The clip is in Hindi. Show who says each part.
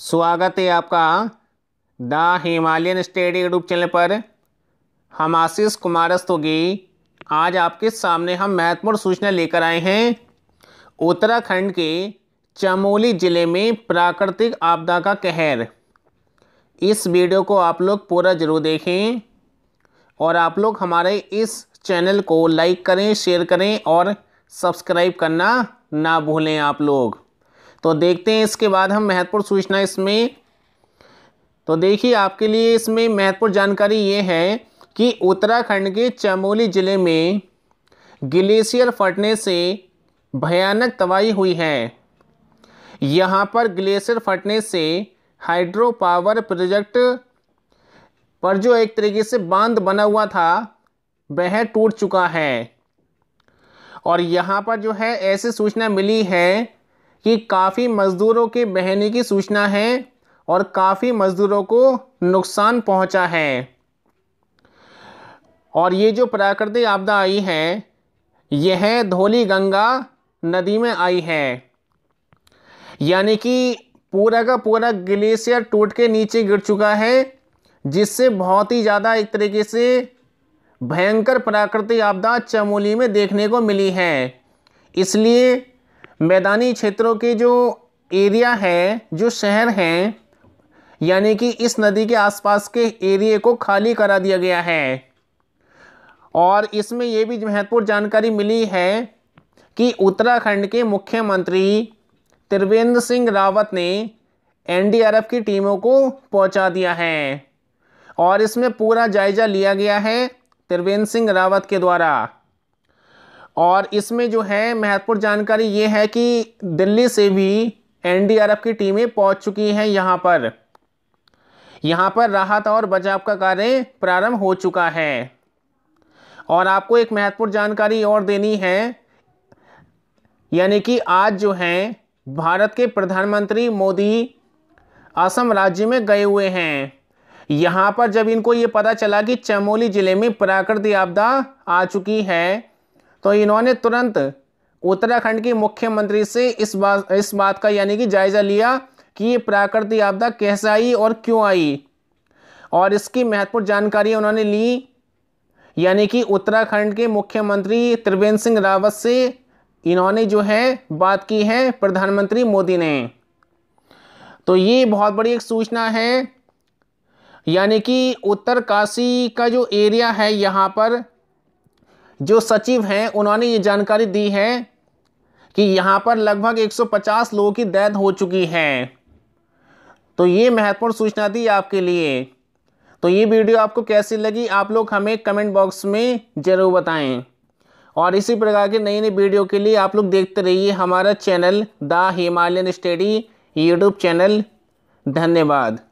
Speaker 1: स्वागत है आपका the Himalayan state YouTube channel पर हम आशीष कुमार स्तोगी आज आपके सामने हम महत्वपूर्ण सूचना लेकर आए हैं उत्तराखंड के चमोली ज़िले में प्राकृतिक आपदा का कहर इस वीडियो को आप लोग पूरा ज़रूर देखें और आप लोग हमारे इस चैनल को लाइक करें शेयर करें और सब्सक्राइब करना ना भूलें आप लोग तो देखते हैं इसके बाद हम महत्वपूर्ण सूचना इसमें तो देखिए आपके लिए इसमें महत्वपूर्ण जानकारी ये है कि उत्तराखंड के चमोली ज़िले में ग्लेशियर फटने से भयानक तबाही हुई है यहाँ पर ग्लेशियर फटने से हाइड्रो पावर प्रोजेक्ट पर जो एक तरीके से बांध बना हुआ था वह टूट चुका है और यहाँ पर जो है ऐसी सूचना मिली है कि काफ़ी मज़दूरों के बहने की सूचना है और काफ़ी मज़दूरों को नुकसान पहुंचा है और ये जो प्राकृतिक आपदा आई है यह धोली गंगा नदी में आई है यानी कि पूरा का पूरा ग्लेशियर टूट के नीचे गिर चुका है जिससे बहुत ही ज़्यादा एक तरीके से भयंकर प्राकृतिक आपदा चमोली में देखने को मिली है इसलिए मैदानी क्षेत्रों के जो एरिया हैं जो शहर हैं यानी कि इस नदी के आसपास के एरिए को खाली करा दिया गया है और इसमें यह भी महत्वपूर्ण जानकारी मिली है कि उत्तराखंड के मुख्यमंत्री त्रिवेंद्र सिंह रावत ने एनडीआरएफ की टीमों को पहुंचा दिया है और इसमें पूरा जायजा लिया गया है त्रिवेंद्र सिंह रावत के द्वारा और इसमें जो है महत्वपूर्ण जानकारी ये है कि दिल्ली से भी एनडीआरएफ की टीमें पहुंच चुकी हैं यहाँ पर यहाँ पर राहत और बचाव का कार्य प्रारंभ हो चुका है और आपको एक महत्वपूर्ण जानकारी और देनी है यानी कि आज जो है भारत के प्रधानमंत्री मोदी असम राज्य में गए हुए हैं यहाँ पर जब इनको ये पता चला कि चमोली ज़िले में प्राकृतिक आपदा आ चुकी है तो इन्होंने तुरंत उत्तराखंड के मुख्यमंत्री से इस बात इस बात का यानी कि जायज़ा लिया कि ये प्राकृतिक आपदा कैसे आई और क्यों आई और इसकी महत्वपूर्ण जानकारी उन्होंने ली यानी कि उत्तराखंड के मुख्यमंत्री त्रिवेंद्र सिंह रावत से इन्होंने जो है बात की है प्रधानमंत्री मोदी ने तो ये बहुत बड़ी एक सूचना है यानी कि उत्तरकाशी का जो एरिया है यहाँ पर जो सचिव हैं उन्होंने ये जानकारी दी है कि यहाँ पर लगभग 150 लोगों की डेथ हो चुकी है तो ये महत्वपूर्ण सूचना दी आपके लिए तो ये वीडियो आपको कैसी लगी आप लोग हमें कमेंट बॉक्स में ज़रूर बताएं और इसी प्रकार के नई नई वीडियो के लिए आप लोग देखते रहिए हमारा channel the Himalayan study YouTube channel धन्यवाद